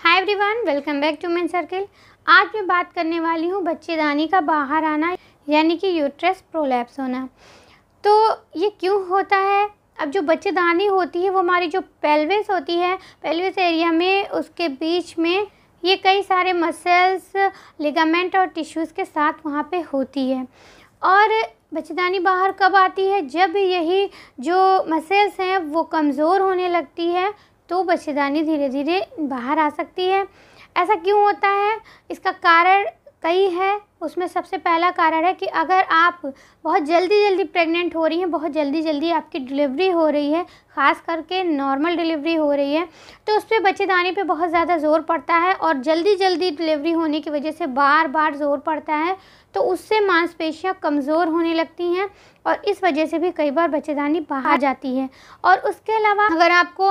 Hi everyone welcome back to main circle आज मैं बात करने वाली हूँ बच्चेदानी का बाहर आना यानी कि यूट्रेस प्रोलैप्स होना तो ये क्यों होता है अब जो बच्चेदानी होती है वो हमारी जो पेल्विस होती है पेल्विस एरिया में उसके बीच में ये कई सारे मसल्स लिगामेंट और टिश्यूज़ के साथ वहाँ पे होती है और बच्चेदानी बाहर कब आती है जब यही जो मसल्स हैं वो कमज़ोर होने लगती है तो बच्चेदानी धीरे धीरे बाहर आ सकती है ऐसा क्यों होता है इसका कारण कई है उसमें सबसे पहला कारण है कि अगर आप बहुत जल्दी जल्दी प्रेग्नेंट हो रही हैं बहुत जल्दी जल्दी आपकी डिलीवरी हो रही है ख़ास करके नॉर्मल डिलीवरी हो रही है तो उस पर बच्चेदानी पे बहुत ज़्यादा ज़ोर पड़ता है और जल्दी जल्दी डिलीवरी होने की वजह से बार बार ज़ोर पड़ता है तो उससे मांसपेशियाँ कमज़ोर होने लगती हैं और इस वजह से भी कई बार बच्चेदानी बाहर हाँ। आ जाती है और उसके अलावा अगर आपको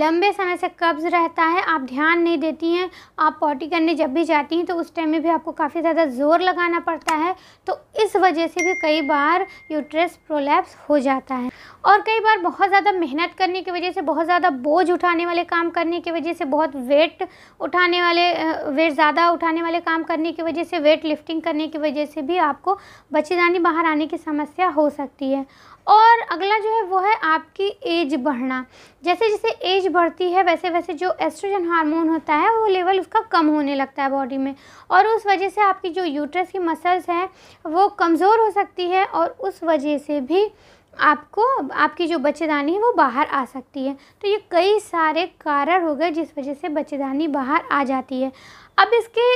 लंबे समय से कब्ज़ रहता है आप ध्यान नहीं देती हैं आप पॉटी करने जब भी जाती हैं तो उस टाइम में भी आपको काफ़ी ज़्यादा ज़ोर लगाना पड़ता है तो इस वजह से भी कई बार यूट्रस प्रोलैप्स हो जाता है और कई बार बहुत ज़्यादा मेहनत करने की वजह से बहुत ज़्यादा बोझ उठाने वाले काम करने की वजह से बहुत वेट उठाने वाले वेट ज़्यादा उठाने वाले काम करने की वजह से वेट लिफ्टिंग करने की वजह से भी आपको बच्चेदानी बाहर आने की समस्या हो सकती है और अगला जो है वो है आपकी एज बढ़ना जैसे जैसे एज बढ़ती है वैसे वैसे जो एस्ट्रोजन हार्मोन होता है वो लेवल उसका कम होने लगता है बॉडी में और उस वजह से आपकी जो यूट्रस की मसल्स हैं वो कमज़ोर हो सकती है और उस वजह से भी आपको आपकी जो बच्चेदानी है वो बाहर आ सकती है तो ये कई सारे कारण हो गए जिस वजह से बच्चेदानी बाहर आ जाती है अब इसके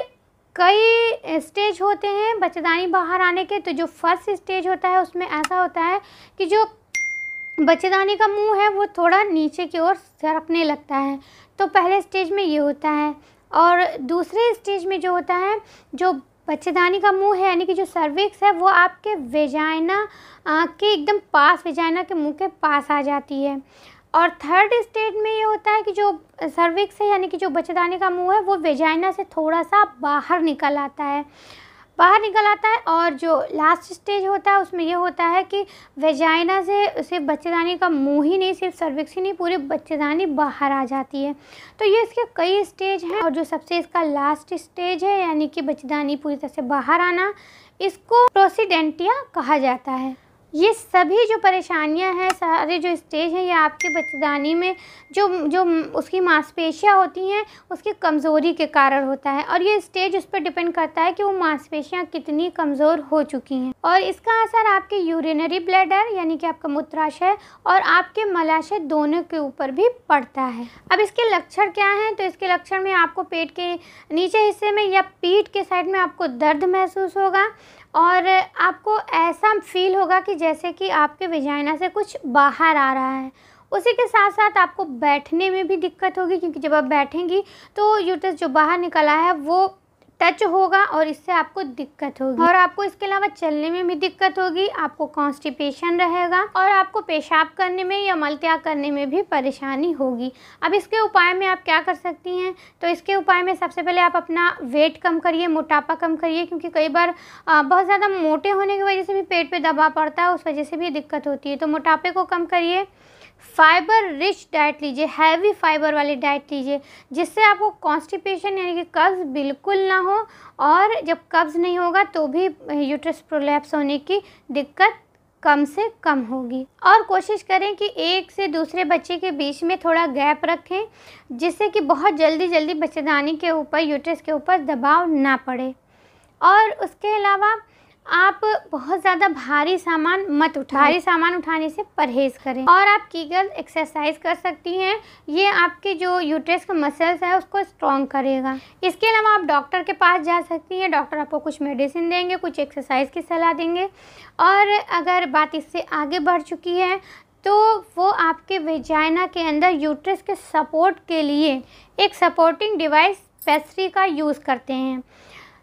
कई स्टेज होते हैं बच्चेदानी बाहर आने के तो जो फर्स्ट स्टेज होता है उसमें ऐसा होता है कि जो बच्चेदानी का मुंह है वो थोड़ा नीचे की ओर सरकने लगता है तो पहले स्टेज में ये होता है और दूसरे स्टेज में जो होता है जो बच्चेदानी का मुंह है यानी कि जो सर्विक्स है वो आपके वेजाइना के एकदम पास वेजाइना के मुंह के पास आ जाती है और थर्ड स्टेज में ये होता है कि जो सर्विक्स है यानी कि जो बच्चेदानी का मुंह है वो वेजाइना से थोड़ा सा बाहर निकल आता है बाहर निकल आता है और जो लास्ट स्टेज होता है उसमें ये होता है कि वेजाइना से उसे बच्चेदानी का मुंह ही नहीं सिर्फ सर्विक्स ही नहीं पूरी बच्चेदानी बाहर आ जाती है तो ये इसके कई स्टेज हैं और जो सबसे इसका लास्ट स्टेज है यानी कि बच्चेदानी पूरी तरह से बाहर आना इसको प्रोसीडेंटिया कहा जाता है ये सभी जो परेशानियां हैं सारे जो स्टेज हैं ये आपके बच्चेदानी में जो जो उसकी मांसपेशियां होती हैं उसकी कमज़ोरी के कारण होता है और ये स्टेज उस पर डिपेंड करता है कि वो मांसपेशियां कितनी कमज़ोर हो चुकी हैं और इसका असर आपके यूरिनरी ब्लैडर यानी कि आपका मूत्राशय और आपके मलाशय दोनों के ऊपर भी पड़ता है अब इसके लक्षण क्या हैं तो इसके लक्षण में आपको पेट के नीचे हिस्से में या पीठ के साइड में आपको दर्द महसूस होगा और आपको ऐसा फील होगा कि जैसे कि आपके विजाइना से कुछ बाहर आ रहा है उसी के साथ साथ आपको बैठने में भी दिक्कत होगी क्योंकि जब आप बैठेंगी तो यूटस जो बाहर निकला है वो टच होगा और इससे आपको दिक्कत होगी और आपको इसके अलावा चलने में भी दिक्कत होगी आपको कॉन्स्टिपेशन रहेगा और आपको पेशाब करने में या मल त्याग करने में भी परेशानी होगी अब इसके उपाय में आप क्या कर सकती हैं तो इसके उपाय में सबसे पहले आप अपना वेट कम करिए मोटापा कम करिए क्योंकि कई बार बहुत ज़्यादा मोटे होने की वजह से भी पेट पे दबाव पड़ता है उस वजह से भी दिक्कत होती है तो मोटापे को कम करिए फाइबर रिच डाइट लीजिए हैवी फाइबर वाली डाइट लीजिए जिससे आपको कॉन्स्टिपेशन यानी कि कब्ज बिल्कुल ना हो हो और जब कब्ज़ नहीं होगा तो भी यूट्रस प्रोलैप्स होने की दिक्कत कम से कम होगी और कोशिश करें कि एक से दूसरे बच्चे के बीच में थोड़ा गैप रखें जिससे कि बहुत जल्दी जल्दी बच्चेदानी के ऊपर यूट्रस के ऊपर दबाव ना पड़े और उसके अलावा आप बहुत ज़्यादा भारी सामान मत उठाएं भारी सामान उठाने से परहेज़ करें और आप कीगल एक्सरसाइज कर सकती हैं ये आपके जो यूट्रस का मसल्स है उसको स्ट्रॉन्ग करेगा इसके अलावा आप डॉक्टर के पास जा सकती हैं डॉक्टर आपको कुछ मेडिसिन देंगे कुछ एक्सरसाइज की सलाह देंगे और अगर बात इससे आगे बढ़ चुकी है तो वो आपके वेजाइना के अंदर यूट्रस के सपोर्ट के लिए एक सपोर्टिंग डिवाइस पेस्ट्री का यूज़ करते हैं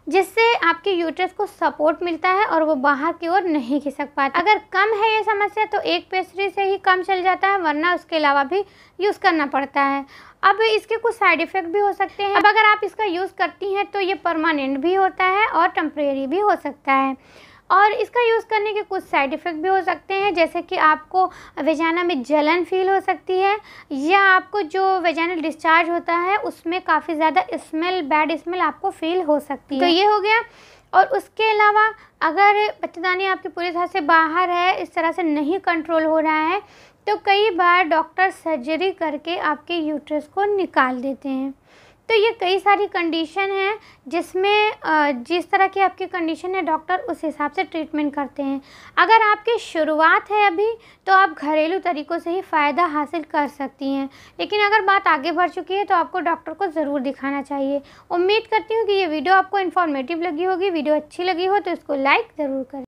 जिससे आपके यूट्रस को सपोर्ट मिलता है और वो बाहर की ओर नहीं खिसक पाता अगर कम है ये समस्या तो एक पेस्ट्री से ही कम चल जाता है वरना उसके अलावा भी यूज़ करना पड़ता है अब इसके कुछ साइड इफ़ेक्ट भी हो सकते हैं अब अगर आप इसका यूज़ करती हैं तो ये परमानेंट भी होता है और टम्प्रेरी भी हो सकता है और इसका यूज़ करने के कुछ साइड इफ़ेक्ट भी हो सकते हैं जैसे कि आपको वेजाना में जलन फील हो सकती है या आपको जो वेजाना डिस्चार्ज होता है उसमें काफ़ी ज़्यादा स्मेल बैड स्मेल आपको फील हो सकती तो है तो ये हो गया और उसके अलावा अगर बच्चेदानी आपकी पूरी तरह से बाहर है इस तरह से नहीं कंट्रोल हो रहा है तो कई बार डॉक्टर सर्जरी करके आपके यूट्रस को निकाल देते हैं तो ये कई सारी कंडीशन हैं जिसमें जिस तरह की आपकी कंडीशन है डॉक्टर उस हिसाब से ट्रीटमेंट करते हैं अगर आपकी शुरुआत है अभी तो आप घरेलू तरीक़ों से ही फ़ायदा हासिल कर सकती हैं लेकिन अगर बात आगे बढ़ चुकी है तो आपको डॉक्टर को ज़रूर दिखाना चाहिए उम्मीद करती हूँ कि ये वीडियो आपको इन्फॉर्मेटिव लगी होगी वीडियो अच्छी लगी हो तो इसको लाइक ज़रूर करें